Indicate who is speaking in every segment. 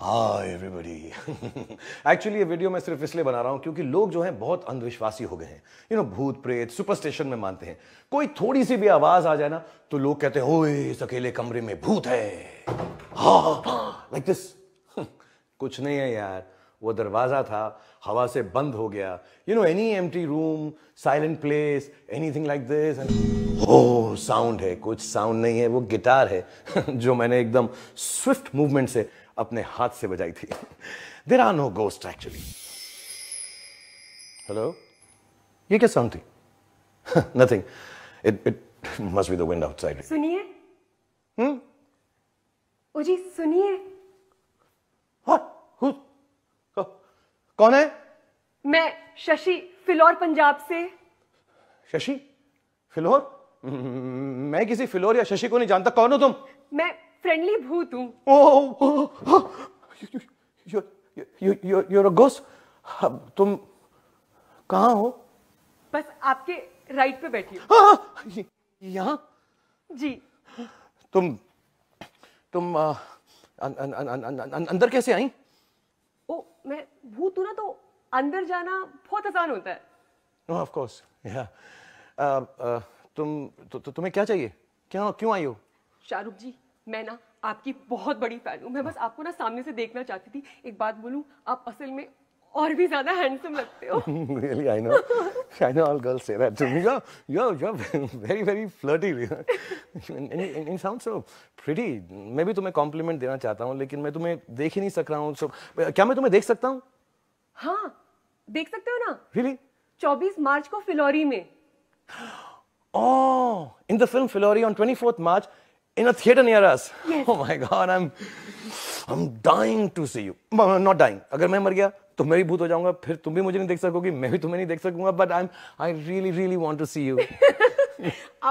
Speaker 1: हाय everybody actually ये video मैं सिर्फ इसलिए बना रहा हूं क्योंकि लोग जो हैं बहुत अंधविश्वासी हो गए हैं यू नो भूत प्रेत सुपरस्टिशन में मानते हैं कोई थोड़ी सी भी आवाज आ जाए ना तो लोग कहते हैं ओए इस अकेले कमरे में भूत है लाइक हाँ, दिस हाँ, हाँ, कुछ नहीं है यार वो दरवाज़ा था हवा से बंद हो गया यू नो एनी एम room silent place anything like this हो साउंड है कुछ साउंड नहीं है वो गिटार है जो मैंने एकदम स्विफ्ट मूवमेंट से अपने हाथ से बजाई थी there are no ghost actually hello ये क्या साउंड थी nothing it it must be the wind outside
Speaker 2: सुनिए हम्म hmm? जी सुनिए कौन है मैं शशि फिलोर पंजाब से
Speaker 1: शशि फिलोर मैं किसी फिलोर या शशि को नहीं जानता कौन हो तुम
Speaker 2: मैं फ्रेंडली भूत हूँ
Speaker 1: तुम कहा हो
Speaker 2: बस आपके राइट पे बैठी हाँ, हाँ, यहाँ जी
Speaker 1: तुम तुम अंदर कैसे आई
Speaker 2: मैं भूत हूँ ना तो अंदर जाना बहुत आसान होता है
Speaker 1: नो ऑफ कोर्स या तुम तो, तु, तुम्हें क्या चाहिए क्यों क्यों आई हो
Speaker 2: शाहरुख जी मैं ना आपकी बहुत बड़ी फैन हूँ मैं बस आपको ना सामने से देखना चाहती थी एक बात बोलूँ आप असल में और भी ज्यादा हैंडसम लगते हो
Speaker 1: really i know i know all girls say that to me you're you're, you're very very flirty and, and, and you sound so pretty मैं भी तुम्हें कॉम्प्लीमेंट देना चाहता हूँ लेकिन मैं तुम्हें देख ही नहीं सक रहा हूँ so, क्या मैं तुम्हें देख सकता हूँ
Speaker 2: हाँ देख सकते हो ना really 24 मार्च को फिलोरी में
Speaker 1: oh in the film Phillauri on 24th March in a theater near us yes. oh my god i'm I'm dying to see you. No, not dying. अगर मैं मर गया तो मैं भी भूत हो जाऊंगा फिर तुम भी मुझे नहीं देख सकोगी मैं भी तुम्हें नहीं देख सकूंगा but I I really really want to see you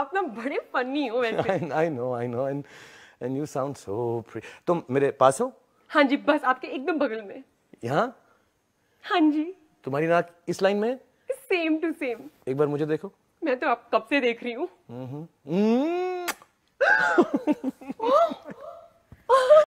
Speaker 2: आप ना बड़े फनी हो I
Speaker 1: know I know and and you sound so तुम मेरे पास हो
Speaker 2: हाँ जी बस आपके एकदम बगल में यहाँ हाँ जी
Speaker 1: तुम्हारी नाक इस लाइन में
Speaker 2: सेम टू सेम एक बार मुझे देखो मैं तो आप कब से देख रही हूँ
Speaker 1: हम्म, हम्म।